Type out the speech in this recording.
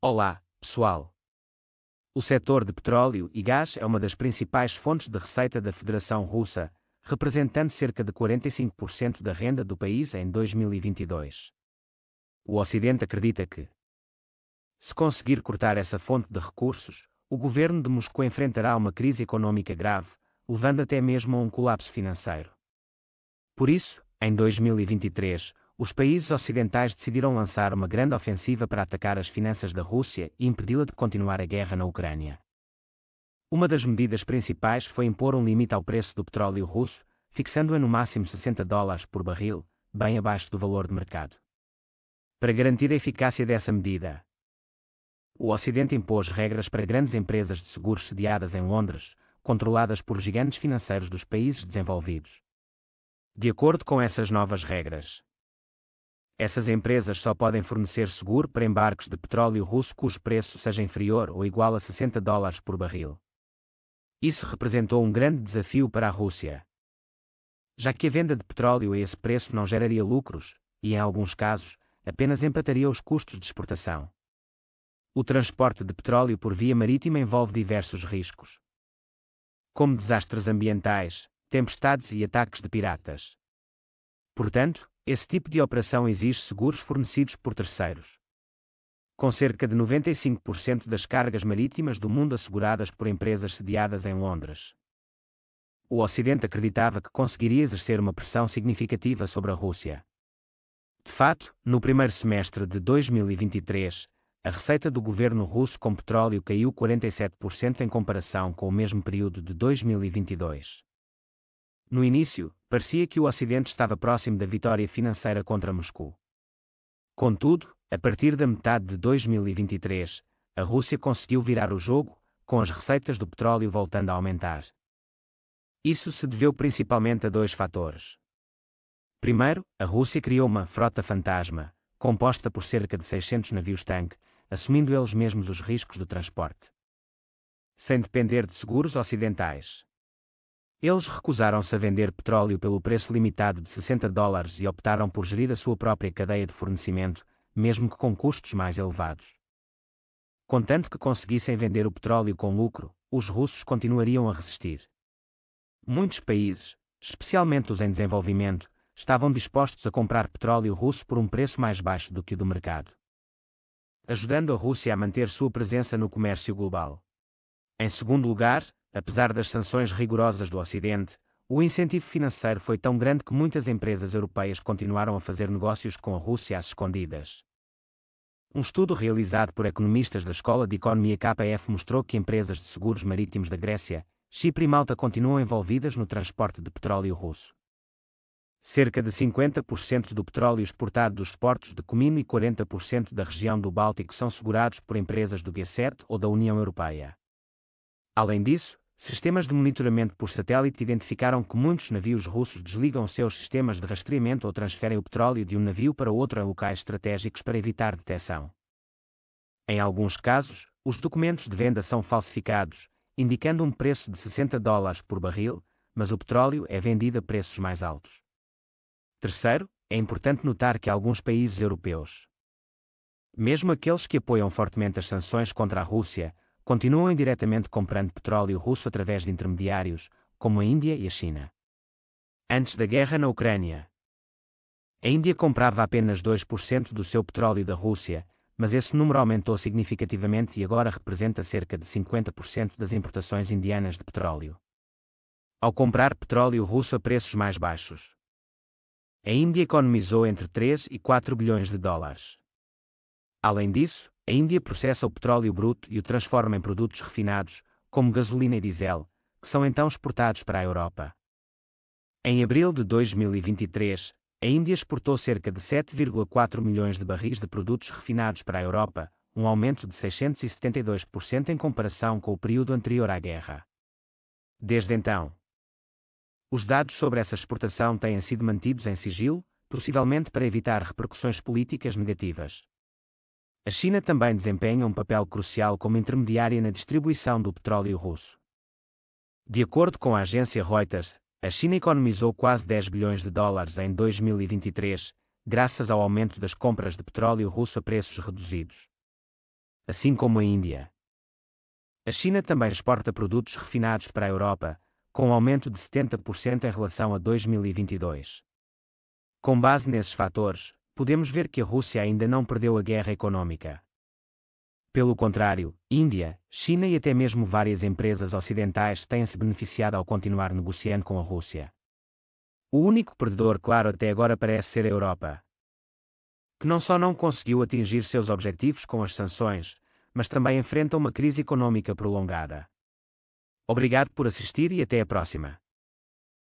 Olá, pessoal. O setor de petróleo e gás é uma das principais fontes de receita da Federação Russa, representando cerca de 45% da renda do país em 2022. O Ocidente acredita que, se conseguir cortar essa fonte de recursos, o governo de Moscou enfrentará uma crise econômica grave, levando até mesmo a um colapso financeiro. Por isso, em 2023, os países ocidentais decidiram lançar uma grande ofensiva para atacar as finanças da Rússia e impedi-la de continuar a guerra na Ucrânia. Uma das medidas principais foi impor um limite ao preço do petróleo russo, fixando-a no máximo 60 dólares por barril, bem abaixo do valor de mercado. Para garantir a eficácia dessa medida, o Ocidente impôs regras para grandes empresas de seguros sediadas em Londres, controladas por gigantes financeiros dos países desenvolvidos. De acordo com essas novas regras, essas empresas só podem fornecer seguro para embarques de petróleo russo cujo preço seja inferior ou igual a 60 dólares por barril. Isso representou um grande desafio para a Rússia. Já que a venda de petróleo a esse preço não geraria lucros, e em alguns casos, apenas empataria os custos de exportação. O transporte de petróleo por via marítima envolve diversos riscos, como desastres ambientais, tempestades e ataques de piratas. Portanto, esse tipo de operação exige seguros fornecidos por terceiros. Com cerca de 95% das cargas marítimas do mundo asseguradas por empresas sediadas em Londres. O Ocidente acreditava que conseguiria exercer uma pressão significativa sobre a Rússia. De fato, no primeiro semestre de 2023, a receita do governo russo com petróleo caiu 47% em comparação com o mesmo período de 2022. No início, parecia que o Ocidente estava próximo da vitória financeira contra Moscou. Contudo, a partir da metade de 2023, a Rússia conseguiu virar o jogo, com as receitas do petróleo voltando a aumentar. Isso se deveu principalmente a dois fatores. Primeiro, a Rússia criou uma frota fantasma, composta por cerca de 600 navios-tanque, assumindo eles mesmos os riscos do transporte. Sem depender de seguros ocidentais. Eles recusaram-se a vender petróleo pelo preço limitado de 60 dólares e optaram por gerir a sua própria cadeia de fornecimento, mesmo que com custos mais elevados. Contanto que conseguissem vender o petróleo com lucro, os russos continuariam a resistir. Muitos países, especialmente os em desenvolvimento, estavam dispostos a comprar petróleo russo por um preço mais baixo do que o do mercado, ajudando a Rússia a manter sua presença no comércio global. Em segundo lugar, apesar das sanções rigorosas do Ocidente, o incentivo financeiro foi tão grande que muitas empresas europeias continuaram a fazer negócios com a Rússia às escondidas. Um estudo realizado por economistas da Escola de Economia KF mostrou que empresas de seguros marítimos da Grécia, Chipre e Malta continuam envolvidas no transporte de petróleo russo. Cerca de 50% do petróleo exportado dos portos de Comino e 40% da região do Báltico são segurados por empresas do G7 ou da União Europeia. Além disso, Sistemas de monitoramento por satélite identificaram que muitos navios russos desligam seus sistemas de rastreamento ou transferem o petróleo de um navio para outro a locais estratégicos para evitar detecção. Em alguns casos, os documentos de venda são falsificados, indicando um preço de 60 dólares por barril, mas o petróleo é vendido a preços mais altos. Terceiro, é importante notar que alguns países europeus, mesmo aqueles que apoiam fortemente as sanções contra a Rússia, continuam indiretamente comprando petróleo russo através de intermediários, como a Índia e a China. Antes da guerra na Ucrânia, a Índia comprava apenas 2% do seu petróleo da Rússia, mas esse número aumentou significativamente e agora representa cerca de 50% das importações indianas de petróleo. Ao comprar petróleo russo a preços mais baixos, a Índia economizou entre 3 e 4 bilhões de dólares. Além disso, a Índia processa o petróleo bruto e o transforma em produtos refinados, como gasolina e diesel, que são então exportados para a Europa. Em abril de 2023, a Índia exportou cerca de 7,4 milhões de barris de produtos refinados para a Europa, um aumento de 672% em comparação com o período anterior à guerra. Desde então, os dados sobre essa exportação têm sido mantidos em sigilo, possivelmente para evitar repercussões políticas negativas. A China também desempenha um papel crucial como intermediária na distribuição do petróleo russo. De acordo com a agência Reuters, a China economizou quase 10 bilhões de dólares em 2023, graças ao aumento das compras de petróleo russo a preços reduzidos. Assim como a Índia. A China também exporta produtos refinados para a Europa, com um aumento de 70% em relação a 2022. Com base nesses fatores, podemos ver que a Rússia ainda não perdeu a guerra econômica. Pelo contrário, Índia, China e até mesmo várias empresas ocidentais têm se beneficiado ao continuar negociando com a Rússia. O único perdedor claro até agora parece ser a Europa. Que não só não conseguiu atingir seus objetivos com as sanções, mas também enfrenta uma crise econômica prolongada. Obrigado por assistir e até a próxima.